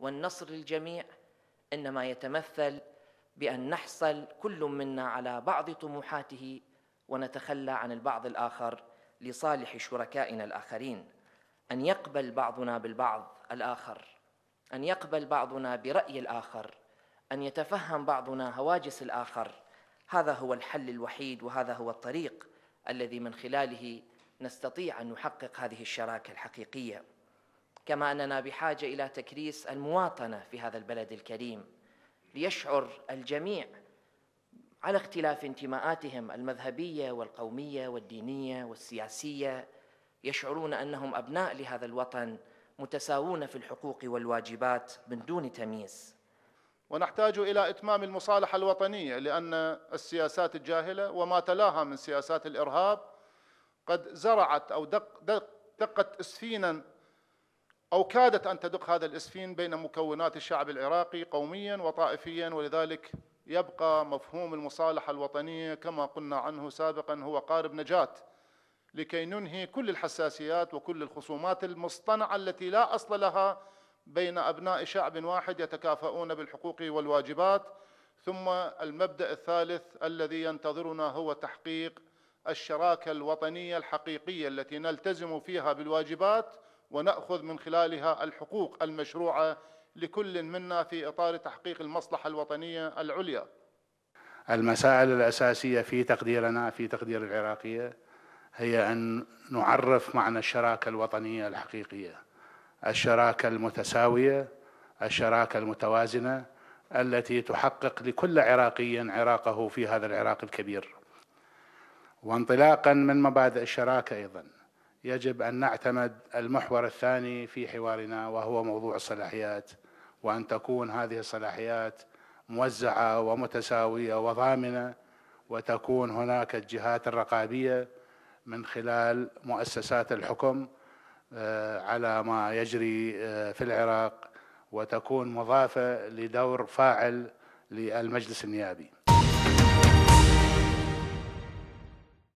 والنصر للجميع انما يتمثل بان نحصل كل منا على بعض طموحاته ونتخلى عن البعض الاخر لصالح شركائنا الاخرين ان يقبل بعضنا بالبعض الاخر ان يقبل بعضنا براي الاخر ان يتفهم بعضنا هواجس الاخر هذا هو الحل الوحيد وهذا هو الطريق الذي من خلاله نستطيع ان نحقق هذه الشراكه الحقيقيه كما اننا بحاجه الى تكريس المواطنه في هذا البلد الكريم ليشعر الجميع على اختلاف انتماءاتهم المذهبيه والقوميه والدينيه والسياسيه يشعرون انهم ابناء لهذا الوطن متساوون في الحقوق والواجبات من دون تمييز. ونحتاج الى اتمام المصالحه الوطنيه لان السياسات الجاهله وما تلاها من سياسات الارهاب قد زرعت او دق دقت اسفينا أو كادت أن تدق هذا الإسفين بين مكونات الشعب العراقي قوميا وطائفيا ولذلك يبقى مفهوم المصالحة الوطنية كما قلنا عنه سابقا هو قارب نجاة لكي ننهي كل الحساسيات وكل الخصومات المصطنعة التي لا أصل لها بين أبناء شعب واحد يتكافؤون بالحقوق والواجبات ثم المبدأ الثالث الذي ينتظرنا هو تحقيق الشراكة الوطنية الحقيقية التي نلتزم فيها بالواجبات وناخذ من خلالها الحقوق المشروعه لكل منا في اطار تحقيق المصلحه الوطنيه العليا. المسائل الاساسيه في تقديرنا في تقدير العراقيه هي ان نعرف معنى الشراكه الوطنيه الحقيقيه. الشراكه المتساويه، الشراكه المتوازنه التي تحقق لكل عراقي عراقه في هذا العراق الكبير. وانطلاقا من مبادئ الشراكه ايضا يجب أن نعتمد المحور الثاني في حوارنا وهو موضوع الصلاحيات وأن تكون هذه الصلاحيات موزعة ومتساوية وضامنة وتكون هناك الجهات الرقابية من خلال مؤسسات الحكم آه، على ما يجري آه، في العراق وتكون مضافة لدور فاعل للمجلس النيابي